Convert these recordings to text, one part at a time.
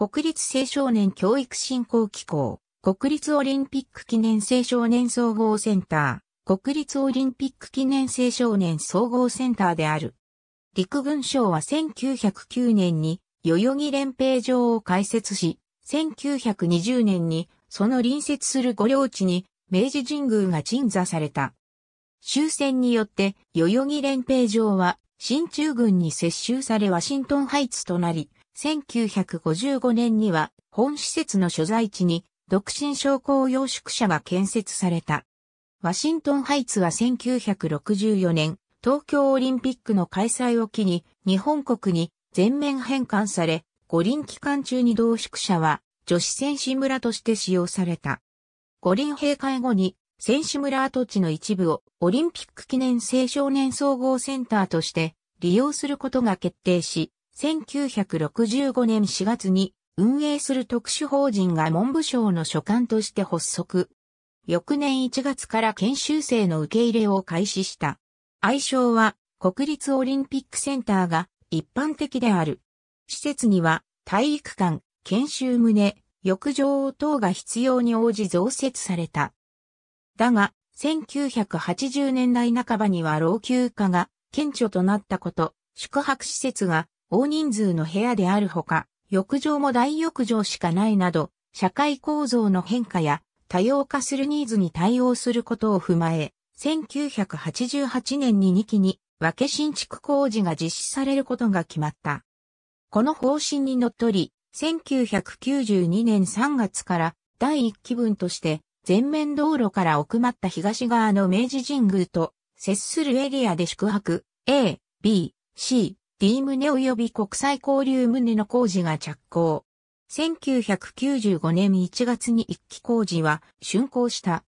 国立青少年教育振興機構、国立オリンピック記念青少年総合センター、国立オリンピック記念青少年総合センターである。陸軍省は1909年に代々木連兵場を開設し、1920年にその隣接する御領地に明治神宮が鎮座された。終戦によって代々木連兵場は新中軍に接収されワシントンハイツとなり、1955年には本施設の所在地に独身商工養宿舎が建設された。ワシントンハイツは1964年、東京オリンピックの開催を機に日本国に全面返還され、五輪期間中に同宿舎は女子選手村として使用された。五輪閉会後に選手村跡地の一部をオリンピック記念青少年総合センターとして利用することが決定し、1965年4月に運営する特殊法人が文部省の所管として発足。翌年1月から研修生の受け入れを開始した。愛称は国立オリンピックセンターが一般的である。施設には体育館、研修棟、浴場等が必要に応じ増設された。だが、1980年代半ばには老朽化が顕著となったこと、宿泊施設が大人数の部屋であるほか、浴場も大浴場しかないなど、社会構造の変化や多様化するニーズに対応することを踏まえ、1988年に2期に分け新築工事が実施されることが決まった。この方針にのっとり、1992年3月から第1期分として、全面道路から奥まった東側の明治神宮と接するエリアで宿泊 A、B、C、D 棟及び国際交流棟の工事が着工。1995年1月に1期工事は竣工した。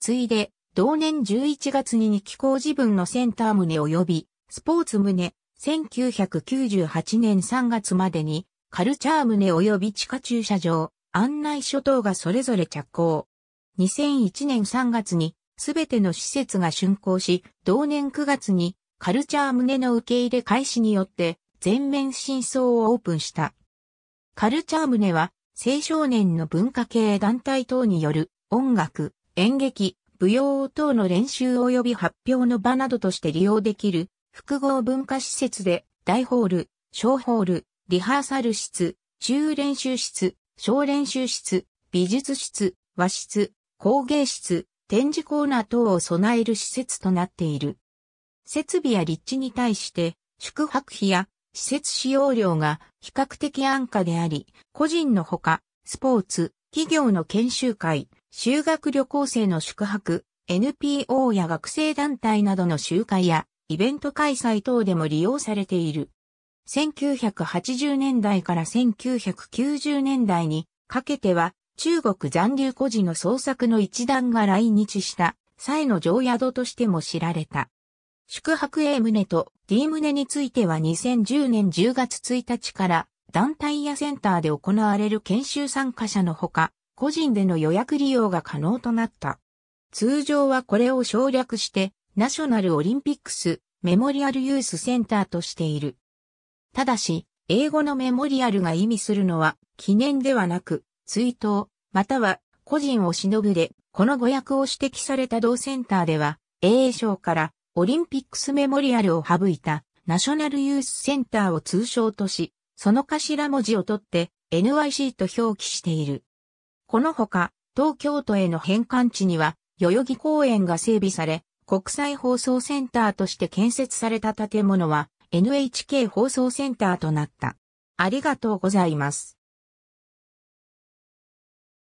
ついで、同年11月に2期工事分のセンター棟及びスポーツ棟、1998年3月までにカルチャー棟及び地下駐車場、案内所等がそれぞれ着工。2001年3月にすべての施設が竣工し、同年9月にカルチャー胸の受け入れ開始によって全面真相をオープンした。カルチャー胸は青少年の文化系団体等による音楽、演劇、舞踊等の練習及び発表の場などとして利用できる複合文化施設で大ホール、小ホール、リハーサル室、中練習室、小練習室、美術室、和室、工芸室、展示コーナー等を備える施設となっている。設備や立地に対して宿泊費や施設使用料が比較的安価であり、個人のほか、スポーツ、企業の研修会、修学旅行生の宿泊、NPO や学生団体などの集会やイベント開催等でも利用されている。1980年代から1990年代にかけては中国残留孤児の捜索の一団が来日した際の常宿としても知られた。宿泊 A 棟と D 棟については2010年10月1日から団体やセンターで行われる研修参加者のほか、個人での予約利用が可能となった。通常はこれを省略して、ナショナルオリンピックスメモリアルユースセンターとしている。ただし、英語のメモリアルが意味するのは、記念ではなく、追悼、または個人を忍ぶで、この語訳を指摘された同センターでは、英英賞からオリンピックスメモリアルを省いたナショナルユースセンターを通称とし、その頭文字を取って NYC と表記している。このほか、東京都への返還地には、代々木公園が整備され、国際放送センターとして建設された建物は、NHK 放送センターとなった。ありがとうございます。